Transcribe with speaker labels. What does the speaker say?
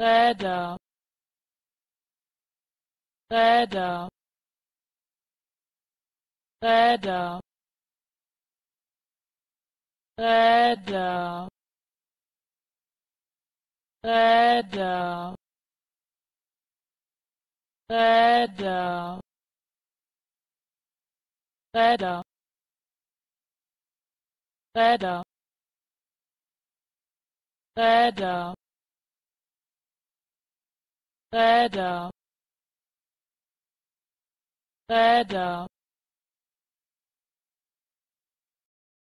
Speaker 1: better, better, better, better, better, better, better, better, better. Better. Better.